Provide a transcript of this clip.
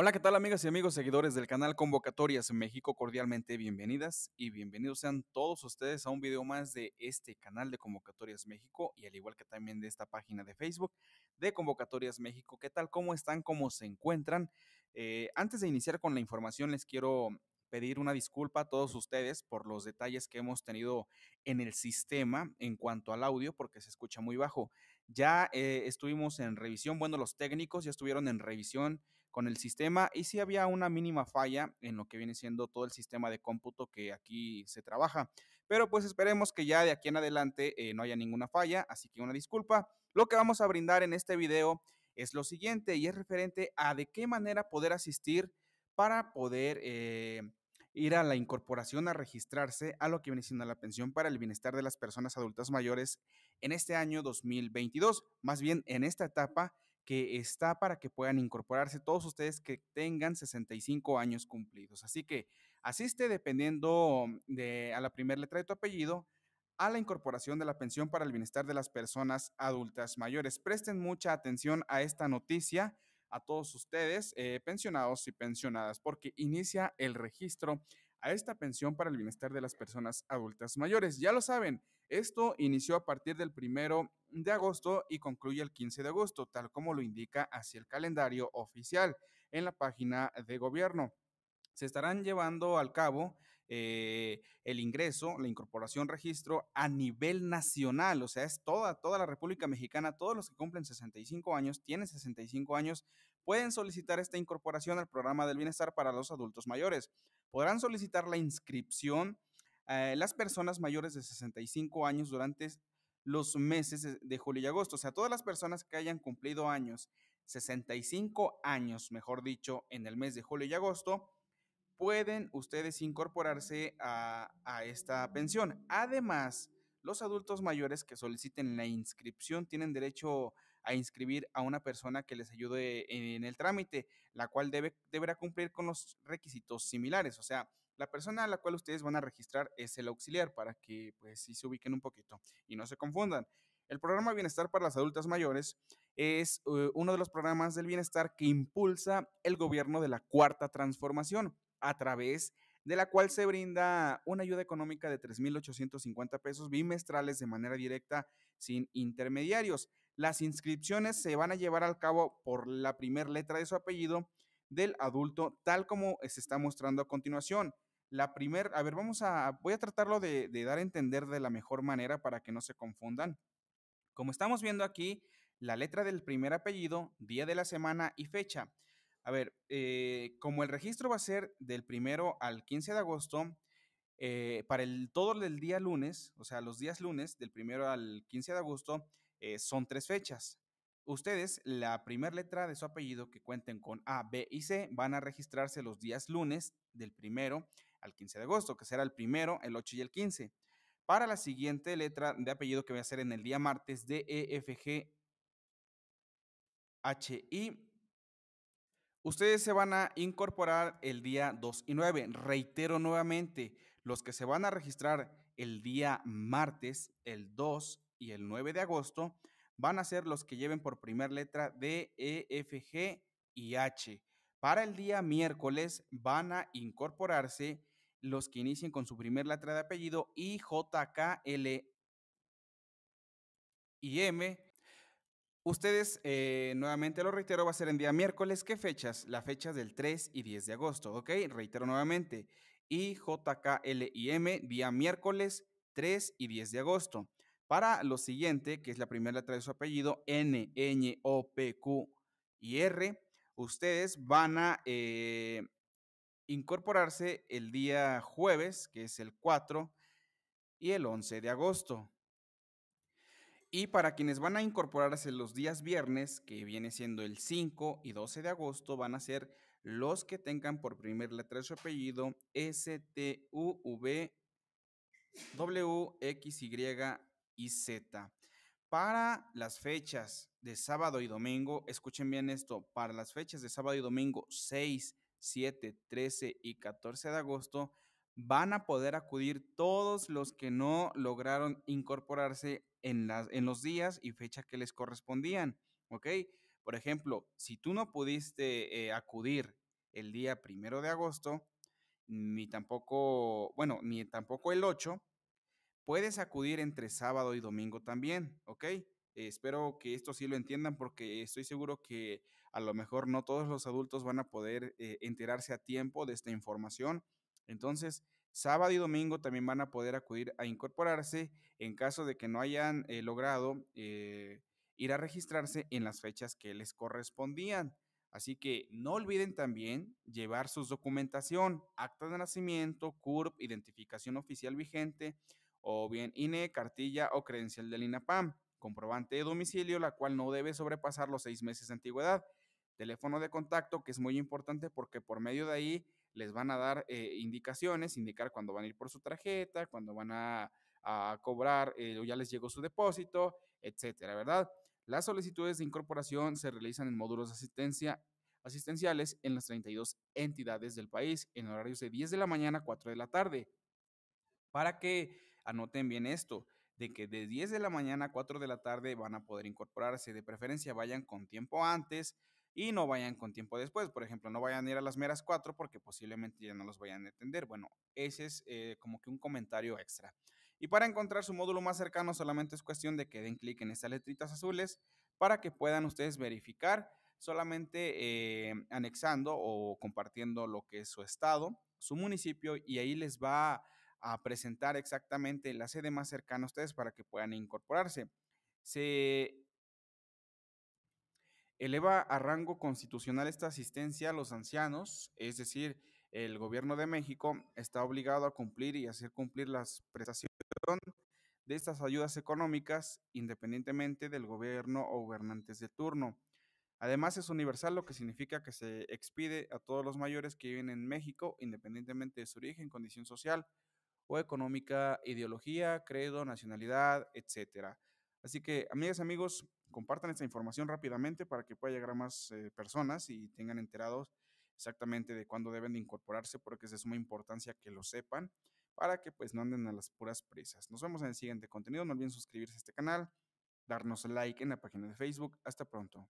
Hola, ¿qué tal amigas y amigos seguidores del canal Convocatorias México? Cordialmente bienvenidas y bienvenidos sean todos ustedes a un video más de este canal de Convocatorias México y al igual que también de esta página de Facebook de Convocatorias México. ¿Qué tal? ¿Cómo están? ¿Cómo se encuentran? Eh, antes de iniciar con la información, les quiero pedir una disculpa a todos ustedes por los detalles que hemos tenido en el sistema en cuanto al audio, porque se escucha muy bajo. Ya eh, estuvimos en revisión, bueno, los técnicos ya estuvieron en revisión con el sistema y si había una mínima falla en lo que viene siendo todo el sistema de cómputo que aquí se trabaja. Pero pues esperemos que ya de aquí en adelante eh, no haya ninguna falla, así que una disculpa. Lo que vamos a brindar en este video es lo siguiente y es referente a de qué manera poder asistir para poder... Eh, ir a la incorporación a registrarse a lo que viene siendo la pensión para el bienestar de las personas adultas mayores en este año 2022, más bien en esta etapa que está para que puedan incorporarse todos ustedes que tengan 65 años cumplidos. Así que asiste dependiendo de, a la primera letra de tu apellido a la incorporación de la pensión para el bienestar de las personas adultas mayores. Presten mucha atención a esta noticia, a todos ustedes, eh, pensionados y pensionadas, porque inicia el registro a esta pensión para el bienestar de las personas adultas mayores. Ya lo saben, esto inició a partir del primero de agosto y concluye el 15 de agosto, tal como lo indica hacia el calendario oficial en la página de gobierno. Se estarán llevando al cabo eh, el ingreso, la incorporación, registro a nivel nacional, o sea, es toda, toda la República Mexicana, todos los que cumplen 65 años, tienen 65 años, pueden solicitar esta incorporación al programa del bienestar para los adultos mayores. Podrán solicitar la inscripción eh, las personas mayores de 65 años durante los meses de julio y agosto. O sea, todas las personas que hayan cumplido años, 65 años, mejor dicho, en el mes de julio y agosto, pueden ustedes incorporarse a, esta pensión. Además, los adultos mayores que soliciten la inscripción tienen derecho a inscribir a una persona que les ayude en el trámite, la cual deberá cumplir con los requisitos similares. O sea, la persona a la cual ustedes van a registrar es el auxiliar para que pues sí se ubiquen un poquito y no se confundan. El programa Bienestar para las Adultas Mayores es eh, uno de los programas del bienestar que impulsa el gobierno de la cuarta transformación a través de la cual se brinda una ayuda económica de 3.850 pesos bimestrales de manera directa sin intermediarios. Las inscripciones se van a llevar al cabo por la primera letra de su apellido del adulto, tal como se está mostrando a continuación. La primera, a ver, vamos a, voy a tratarlo de, dar a entender de la mejor manera para que no se confundan. Como estamos viendo aquí, la letra del primer apellido, día de la semana y fecha. A ver, eh, como el registro va a ser del primero al 15 de agosto, eh, para el todo el día lunes, o sea, los días lunes, del primero al 15 de agosto, eh, son tres fechas. Ustedes, la primera letra de su apellido que cuenten con A, B y C, van a registrarse los días lunes del primero al 15 de agosto, que será el primero, el 8 y el 15. Para la siguiente letra de apellido que voy a hacer en el día martes, D, E, F, G, H, I, ustedes se van a incorporar el día 2 y 9. Reitero nuevamente, los que se van a registrar el día martes, el 2 y el 9 de agosto, van a ser los que lleven por primera letra D, E, F, G y H. Para el día miércoles van a incorporarse los que inicien con su primer letra de apellido I, J, K, L y M. Ustedes, eh, nuevamente lo reitero, va a ser en día miércoles. ¿Qué fechas? Las fechas del 3 y 10 de agosto, ¿ok? Reitero nuevamente, I, J, K, L y M, día miércoles 3 y 10 de agosto. Para lo siguiente, que es la primera letra de su apellido, N, N O, P, Q y R, ustedes van a eh, incorporarse el día jueves, que es el 4, y el 11 de agosto. Y para quienes van a incorporarse los días viernes, que viene siendo el 5 y 12 de agosto, van a ser los que tengan por primer letra su apellido s t u v x y y Z. Para las fechas de sábado y domingo, escuchen bien esto, para las fechas de sábado y domingo 6, 7, 13 y 14 de agosto, van a poder acudir todos los que no lograron incorporarse en, las, en los días y fecha que les correspondían, ¿ok? Por ejemplo, si tú no pudiste eh, acudir el día primero de agosto, ni tampoco, bueno, ni tampoco el 8, Puedes acudir entre sábado y domingo también, ¿ok? espero que esto sí lo entiendan porque estoy seguro que a lo mejor no todos los adultos van a poder eh, enterarse a tiempo de esta información. Entonces, sábado y domingo también van a poder acudir a incorporarse en caso de que no hayan eh, logrado eh, ir a registrarse en las fechas que les correspondían. Así que no olviden también llevar su documentación, acta de nacimiento, CURP, identificación oficial vigente, o bien INE, cartilla o credencial del INAPAM, comprobante de domicilio, la cual no debe sobrepasar los seis meses de antigüedad, teléfono de contacto, que es muy importante porque por medio de ahí les van a dar eh, indicaciones, indicar cuándo van a ir por su tarjeta, cuándo van a, cobrar eh, o ya les llegó su depósito, etcétera, ¿verdad? Las solicitudes de incorporación se realizan en módulos de asistencia asistenciales en las 32 entidades del país en horarios de 10 de la mañana a 4 de la tarde para que Anoten bien esto, de que de 10 de la mañana a 4 de la tarde van a poder incorporarse. De preferencia vayan con tiempo antes y no vayan con tiempo después. Por ejemplo, no vayan a ir a las meras 4 porque posiblemente ya no los vayan a entender. Bueno, ese es eh, como que un comentario extra. Y para encontrar su módulo más cercano solamente es cuestión de que den clic en estas letritas azules para que puedan ustedes verificar solamente eh, anexando o compartiendo lo que es su estado, su municipio y ahí les va a presentar exactamente la sede más cercana a ustedes para que puedan incorporarse. Se eleva a rango constitucional esta asistencia a los ancianos, es decir, el gobierno de México está obligado a cumplir y hacer cumplir las prestaciones de estas ayudas económicas independientemente del gobierno o gobernantes de turno. Además es universal, lo que significa que se expide a todos los mayores que viven en México, independientemente de su origen, condición social o económica, ideología, credo, nacionalidad, etc. Así que, amigas, amigos, compartan esta información rápidamente para que pueda llegar a más eh, personas y tengan enterados exactamente de cuándo deben de incorporarse, porque es de suma importancia que lo sepan para que pues no anden a las puras presas. Nos vemos en el siguiente contenido. No olviden suscribirse a este canal, darnos like en la página de Facebook. Hasta pronto.